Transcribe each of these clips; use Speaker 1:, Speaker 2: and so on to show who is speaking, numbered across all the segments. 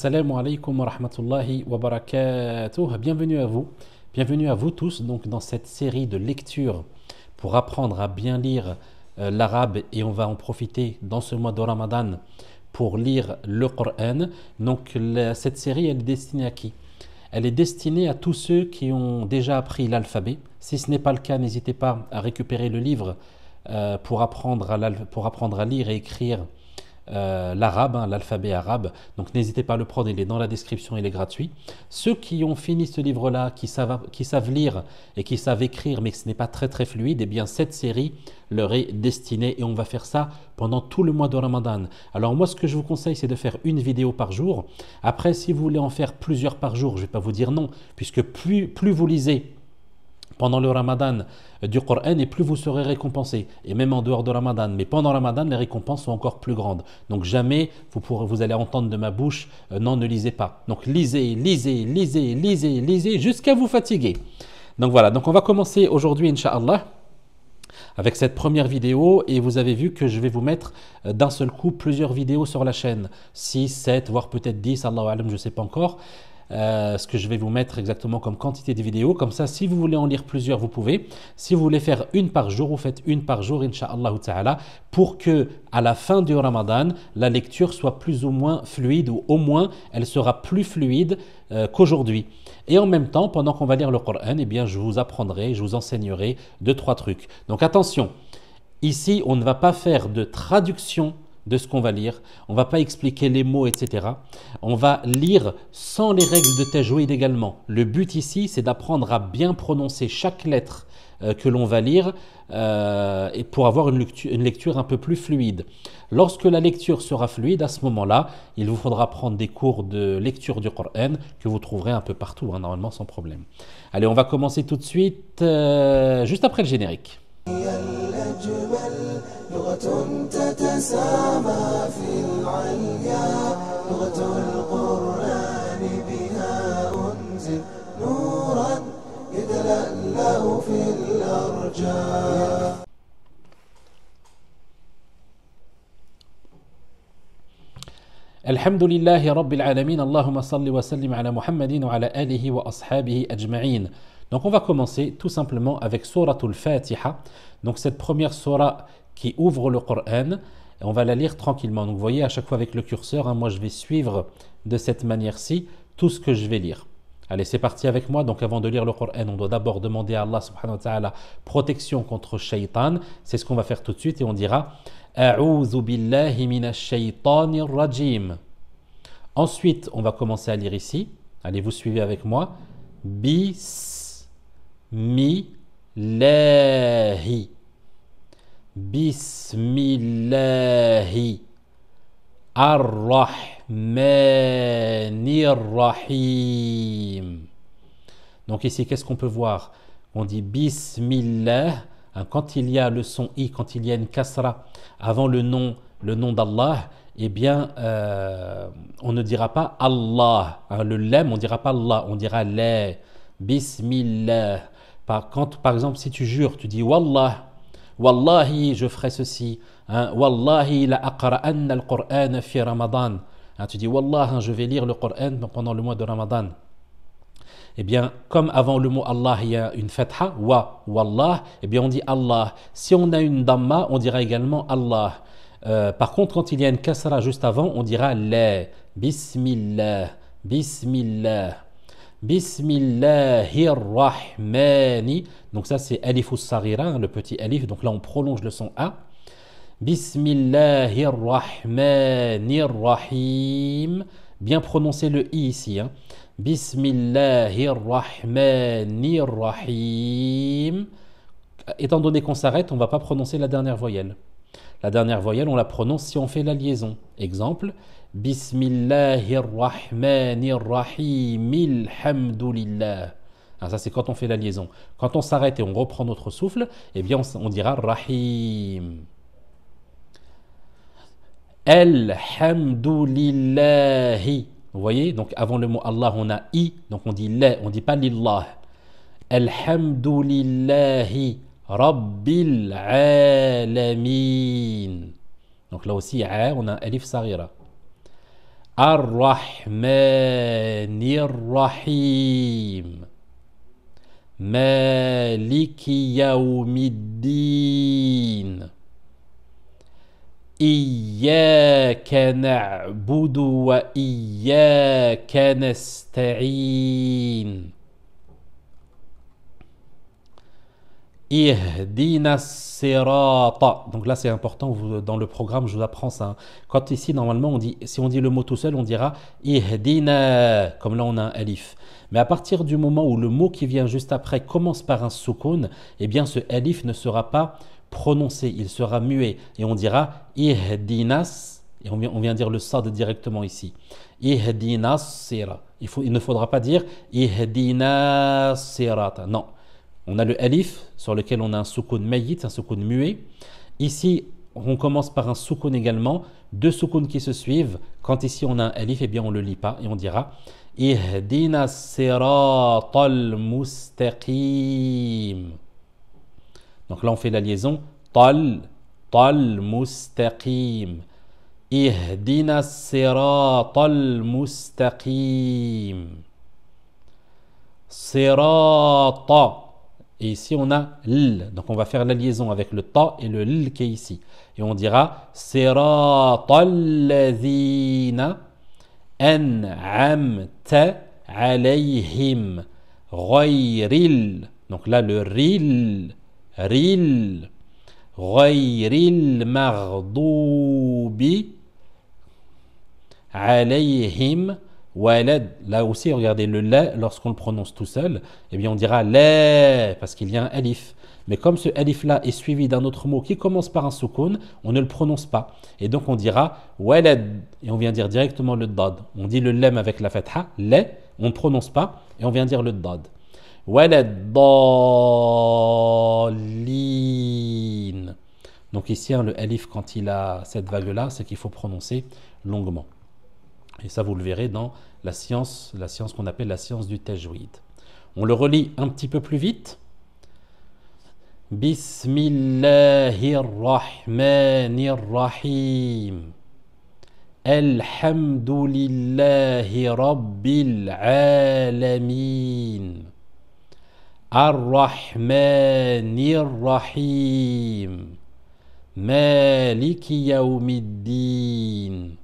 Speaker 1: Salam alaikum wa rahmatullahi wa Bienvenue à vous. Bienvenue à vous tous donc dans cette série de lectures pour apprendre à bien lire euh, l'arabe et on va en profiter dans ce mois de Ramadan pour lire le Coran. Donc cette série elle est destinée à qui Elle est destinée à tous ceux qui ont déjà appris l'alphabet. Si ce n'est pas le cas, n'hésitez pas à récupérer le livre euh, pour, apprendre pour apprendre à lire et écrire euh, l'arabe, hein, l'alphabet arabe. Donc n'hésitez pas à le prendre, il est dans la description, il est gratuit. Ceux qui ont fini ce livre-là, qui savent, qui savent lire et qui savent écrire, mais que ce n'est pas très très fluide, et eh bien cette série leur est destinée et on va faire ça pendant tout le mois de Ramadan. Alors moi ce que je vous conseille c'est de faire une vidéo par jour. Après si vous voulez en faire plusieurs par jour, je ne vais pas vous dire non, puisque plus, plus vous lisez, pendant le ramadan euh, du Coran et plus vous serez récompensé. Et même en dehors de ramadan. Mais pendant ramadan, les récompenses sont encore plus grandes. Donc jamais vous, pourrez, vous allez entendre de ma bouche euh, non, ne lisez pas. Donc lisez, lisez, lisez, lisez, lisez jusqu'à vous fatiguer. Donc voilà, donc on va commencer aujourd'hui, Inch'Allah avec cette première vidéo et vous avez vu que je vais vous mettre euh, d'un seul coup plusieurs vidéos sur la chaîne, 6, 7, voire peut-être 10, Allah alam, je ne sais pas encore. Euh, ce que je vais vous mettre exactement comme quantité de vidéos. Comme ça, si vous voulez en lire plusieurs, vous pouvez. Si vous voulez faire une par jour, vous faites une par jour, Inch'Allah ta'ala, pour que à la fin du Ramadan, la lecture soit plus ou moins fluide, ou au moins elle sera plus fluide euh, qu'aujourd'hui. Et en même temps, pendant qu'on va lire le Coran, eh bien, je vous apprendrai, je vous enseignerai deux, trois trucs. Donc attention, ici, on ne va pas faire de traduction de ce qu'on va lire. On va pas expliquer les mots, etc. On va lire sans les règles de tajwid également. Le but ici, c'est d'apprendre à bien prononcer chaque lettre euh, que l'on va lire euh, et pour avoir une lecture, un peu plus fluide. Lorsque la lecture sera fluide, à ce moment-là, il vous faudra prendre des cours de lecture du Coran que vous trouverez un peu partout, hein, normalement sans problème. Allez, on va commencer tout de suite, euh, juste après le générique. سما في العليا لغة القرآن بها أنزل نورا يتلألأ في الأرجاء الحمد لله رب العالمين اللهم صل وسلم على محمد وعلى آله وأصحابه أجمعين Donc on va commencer tout simplement avec Suratul Fatiha. Donc cette première surah qui ouvre le Coran, on va la lire tranquillement. Donc vous voyez, à chaque fois avec le curseur, hein, moi je vais suivre de cette manière-ci tout ce que je vais lire. Allez, c'est parti avec moi. Donc avant de lire le Coran, on doit d'abord demander à Allah subhanahu wa ta'ala protection contre shaitan. C'est ce qu'on va faire tout de suite et on dira billahi minash rajim. Ensuite, on va commencer à lire ici. Allez, vous suivez avec moi. Bismillahi. Bismillahi Ar-Rahmanir Rahim. Donc ici, qu'est-ce qu'on peut voir On dit Bismillah. Hein, quand il y a le son i, quand il y a une kasra avant le nom, le nom d'Allah, eh bien, euh, on ne dira pas Allah. Hein, le lem, on ne dira pas Allah, on dira la. Bismillah. Par, quand, par exemple, si tu jures, tu dis Wallah. Wallahi, je ferai ceci. Hein. Wallahi, la al-Qur'an fi Ramadan. Ah, tu dis, Wallah, hein, je vais lire le Qur'an pendant le mois de Ramadan. Eh bien, comme avant le mot Allah, il y a une fatha, wa, wallah, eh bien on dit Allah. Si on a une damma, on dira également Allah. Euh, par contre, quand il y a une kasra juste avant, on dira la, bismillah, bismillah. Bismillahir Donc ça c'est Alifus Sarira, hein, le petit Alif. Donc là on prolonge le son A. Bismillahir Bien prononcer le I ici. Hein. Bismillahir Étant donné qu'on s'arrête, on ne va pas prononcer la dernière voyelle. La dernière voyelle, on la prononce si on fait la liaison. Exemple Bismillahirrahmanirrahim, Ah, ça, c'est quand on fait la liaison. Quand on s'arrête et on reprend notre souffle, eh bien, on, dira Rahim. alhamdulillahi. Vous voyez Donc, avant le mot Allah, on a I, donc on dit la, on dit pas lillah. Alhamdulillahi. رب العالمين دونك لو سي ع ونا الف صغيره الرحمن الرحيم مالك يوم الدين اياك نعبد واياك نستعين Ihdina Donc là, c'est important. dans le programme, je vous apprends ça. Hein. Quand ici, normalement, on dit, si on dit le mot tout seul, on dira Ihdina. Comme là, on a un alif. Mais à partir du moment où le mot qui vient juste après commence par un soukoun, eh bien, ce alif ne sera pas prononcé. Il sera muet. Et on dira Ihdinas. Et on vient, dire le sad directement ici. Il, ne faudra pas dire Ihdinas Non. On a le alif sur lequel on a un soukoun mayit, un soukoun muet. Ici, on commence par un soukoun également, deux soukouns qui se suivent. Quand ici on a un alif, eh bien on ne le lit pas et on dira Ihdina mustaqim. Donc là on fait la liaison tal, tal mustaqim. Ihdina siratal mustaqim. Et ici, on a l. Donc, on va faire la liaison avec le ta et le l qui est ici. Et on dira Siratalladhina an'amta alayhim ghayril. Donc là, le ril, ril, ghayril maghdubi alayhim là aussi, regardez, le la, lorsqu'on le prononce tout seul, eh bien on dira la, parce qu'il y a un alif. Mais comme ce alif-là est suivi d'un autre mot qui commence par un soukoun, on ne le prononce pas. Et donc on dira walad, et on vient dire directement le dad. On dit le lem avec la fatha, la, on ne prononce pas, et on vient dire le dad. Donc ici, hein, le alif, quand il a cette vague-là, c'est qu'il faut prononcer longuement. Et ça, vous le verrez dans la science, la science qu'on appelle la science du tajwid. On le relit un petit peu plus vite. Bismillahirrahmanirrahim. Alhamdulillahi Rabbil Alamin. ar rahim Maliki Yawmiddin.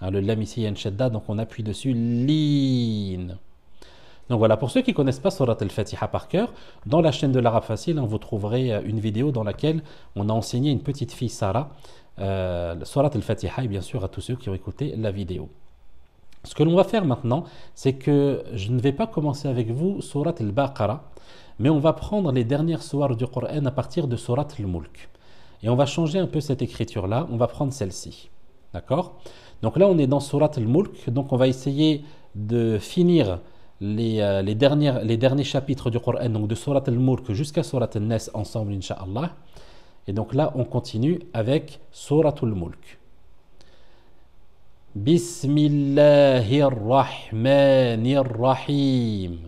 Speaker 1: Hein, le lam ici, donc on appuie dessus, lin. Donc voilà, pour ceux qui ne connaissent pas Surat al-Fatiha par cœur, dans la chaîne de l'Arabe Facile, hein, vous trouverez euh, une vidéo dans laquelle on a enseigné une petite fille, Sarah, euh, Surat al-Fatiha, et bien sûr à tous ceux qui ont écouté la vidéo. Ce que l'on va faire maintenant, c'est que je ne vais pas commencer avec vous Surat al-Baqarah, mais on va prendre les dernières soirs du Coran à partir de Surat al-Mulk. Et on va changer un peu cette écriture-là, on va prendre celle-ci. D'accord donc là, on est dans Surat al-Mulk, donc on va essayer de finir les, euh, derniers chapitres du Coran, donc de Surat al-Mulk jusqu'à Surat al-Nas ensemble, Inch'Allah. Et donc là, on continue avec Surat al-Mulk. Bismillahir Rahmanir Rahim.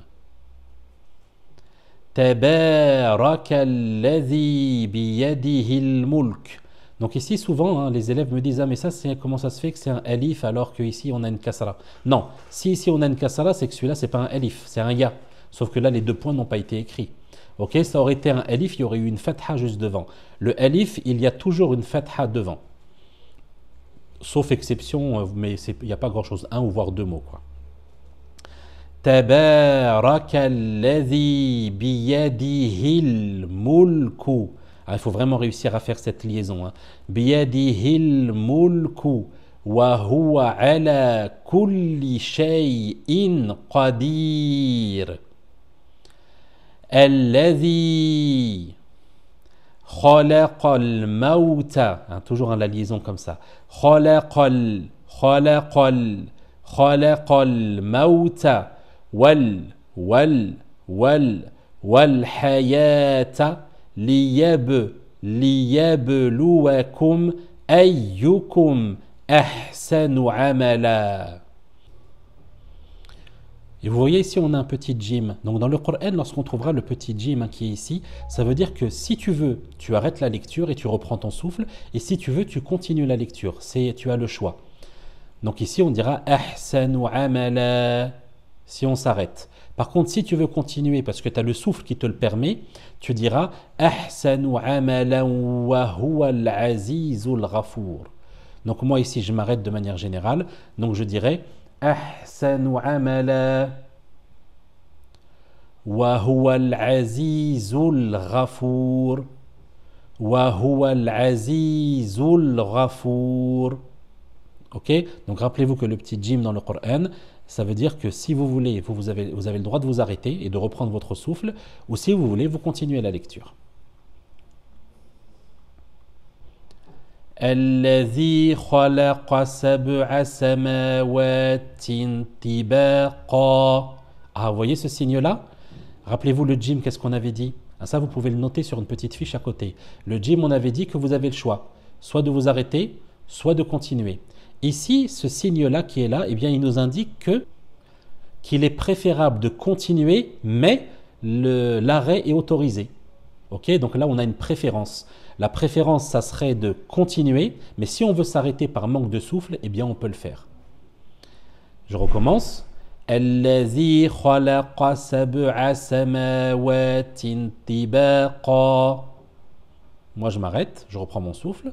Speaker 1: تبارك الذي بيده donc ici, souvent, hein, les élèves me disent Ah, mais ça, comment ça se fait que c'est un alif alors qu'ici, on a une kasra Non, si ici, on a une kasra, c'est que celui-là, c'est pas un alif, c'est un ya. Sauf que là, les deux points n'ont pas été écrits. Ok, ça aurait été un alif, il y aurait eu une fatha juste devant. Le alif, il y a toujours une fatha devant. Sauf exception, euh, mais il n'y a pas grand-chose, un ou voire deux mots. quoi. Ah, il faut vraiment réussir à faire cette liaison. Hein. hil mulku wa huwa ala kulli shay'in qadir. Alladhi khalaqal mauta. Hein, toujours en hein, la liaison comme ça. Khalaqal, khalaqal, khalaqal mauta. Wal, wal, wal, wal hayata. Et vous voyez ici, on a un petit jim. Donc dans le Coran, lorsqu'on trouvera le petit jim qui est ici, ça veut dire que si tu veux, tu arrêtes la lecture et tu reprends ton souffle. Et si tu veux, tu continues la lecture. C'est Tu as le choix. Donc ici, on dira si on s'arrête. Par contre, si tu veux continuer parce que tu as le souffle qui te le permet, tu diras Ahsanu amalan wa huwa al-azizul Donc moi ici, je m'arrête de manière générale. Donc je dirais Ahsanu amala wa huwa al-azizul Wa huwa al-azizul donc rappelez-vous que le petit jim dans le Coran, ça veut dire que si vous voulez, vous, avez, le droit de vous arrêter et de reprendre votre souffle, ou si vous voulez, vous continuez la lecture. Ah, vous voyez ce signe-là Rappelez-vous le jim, qu'est-ce qu'on avait dit ah, Ça, vous pouvez le noter sur une petite fiche à côté. Le jim, on avait dit que vous avez le choix, soit de vous arrêter, soit de continuer. Ici, ce signe-là qui est là, eh bien, il nous indique que qu'il est préférable de continuer, mais l'arrêt est autorisé. Ok, donc là, on a une préférence. La préférence, ça serait de continuer, mais si on veut s'arrêter par manque de souffle, eh bien, on peut le faire. Je recommence. Moi je m'arrête, je reprends mon souffle.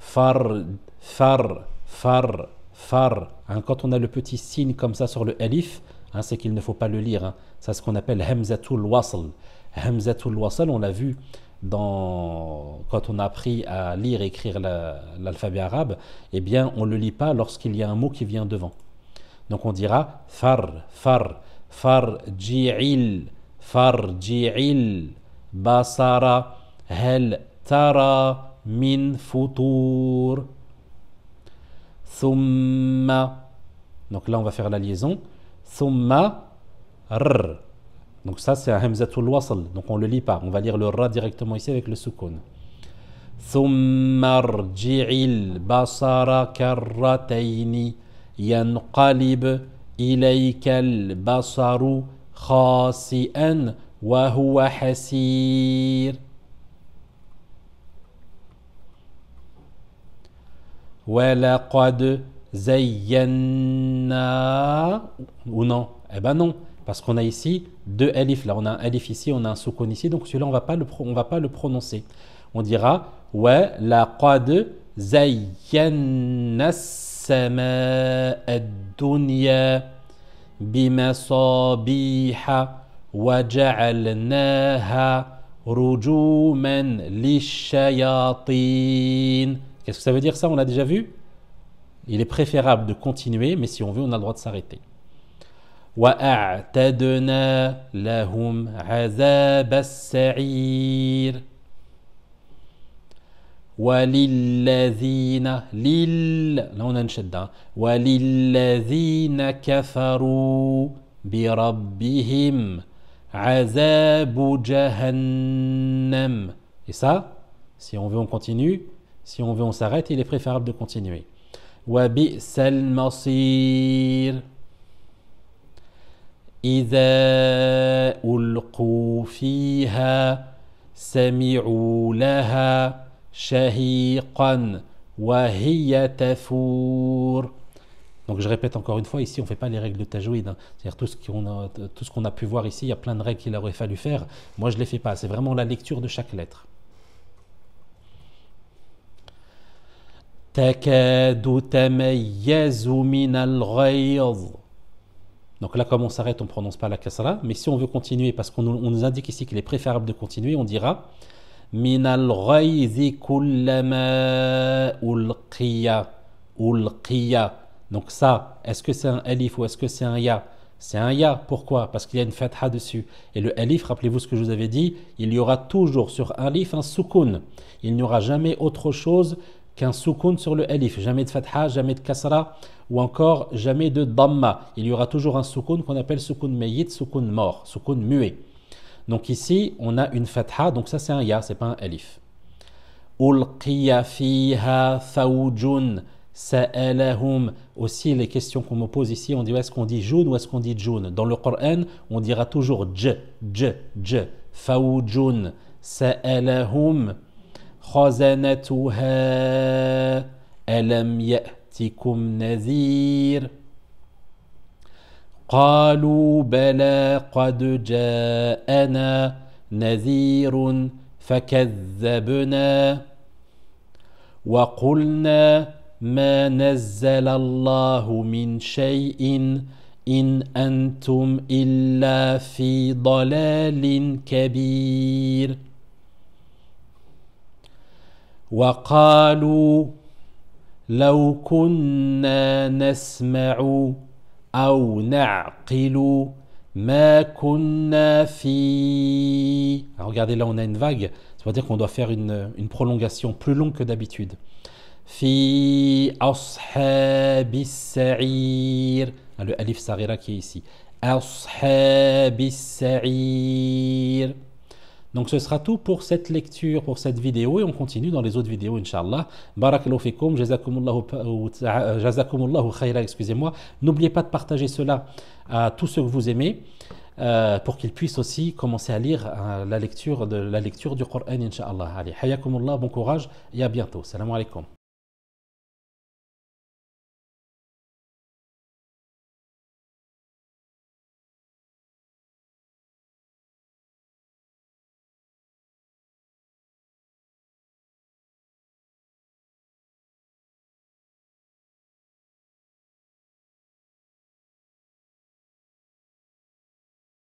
Speaker 1: Far, far, far, far. Hein, quand on a le petit signe comme ça sur le alif, hein, c'est qu'il ne faut pas le lire. C'est hein. ce qu'on appelle hamzatul wasl. Hamzatul wasl, on l'a vu quand on a appris à lire et écrire l'alphabet arabe, eh bien, on ne le lit pas lorsqu'il y a un mot qui vient devant. Donc on dira far, far, far, far ji'il, basara, hel, tara, من فطور ثم دونك لا اون فيغ لا ليزون ثم ر دونك سا سي همزة الوصل دونك اون لو لي با اون فالير لو را ديريكتومون ايسي افيك لو سكون ثم ارجع البصر كرتين ينقلب اليك البصر خاسئا وهو حسير Ouais la croix ou non? Eh ben non parce qu'on a ici deux elifs là on a un elif ici on a un soukoni ici donc celui-là on va pas le on va pas le prononcer on dira ouais la croix de Zayana sama al-dunya bima biha wa j'alnaha rojoum li al-shayatin est-ce que ça veut dire ça? On l'a déjà vu. Il est préférable de continuer, mais si on veut, on a le droit de s'arrêter. Wa ta lahum gazab al sair. Walladzina lill. Là on a un cheddar. Walladzina kafaroo bi rabbihim gazabujahannam. Et ça, si on veut, on continue. Si on veut, on s'arrête, il est préférable de continuer. Donc je répète encore une fois, ici on ne fait pas les règles de tajwid. Hein. C'est-à-dire tout ce qu'on tout ce qu'on a pu voir ici, il y a plein de règles qu'il aurait fallu faire. Moi je ne les fais pas. C'est vraiment la lecture de chaque lettre. Donc là, comme on s'arrête, on ne prononce pas la kasra, mais si on veut continuer, parce qu'on nous indique ici qu'il est préférable de continuer, on dira minal kullama ulqiya. Donc ça, est-ce que c'est un alif ou est-ce que c'est un ya C'est un ya. Pourquoi Parce qu'il y a une fatha dessus. Et le alif, rappelez-vous ce que je vous avais dit, il y aura toujours sur un alif un soukoun. Il n'y aura jamais autre chose qu'un soukoun sur le alif, jamais de fatha, jamais de kasra ou encore jamais de damma. Il y aura toujours un soukoun qu'on appelle soukoun meyit, soukoun mort, soukoun muet. Donc ici, on a une fatha, donc ça c'est un ya, c'est pas un alif. Ulqiya fiha sa'alahum. Aussi les questions qu'on me pose ici, on dit est-ce qu'on dit joun ou est-ce qu'on dit joun Dans le Coran, on dira toujours j, j, j, thawjun sa'alahum. خزنتها ألم يأتكم نذير قالوا بلى قد جاءنا نذير فكذبنا وقلنا ما نزل الله من شيء إن أنتم إلا في ضلال كبير وقالوا لو كنا نسمع أو نعقل ما كنا في Alors regardez là on a une vague ça veut dire qu'on doit faire une, une prolongation plus longue que d'habitude في أصحاب السعير le alif sarira qui est ici أصحاب السعير donc ce sera tout pour cette lecture, pour cette vidéo et on continue dans les autres vidéos inshallah Barakallahu fikum, jazakumullahu khaira, excusez-moi. N'oubliez pas de partager cela à tous ceux que vous aimez. Euh, pour qu'ils puissent aussi commencer à lire euh, la, lecture de, la lecture du Coran, inshallah Allez, hayakumullah, bon courage et à bientôt. Salam alaikum.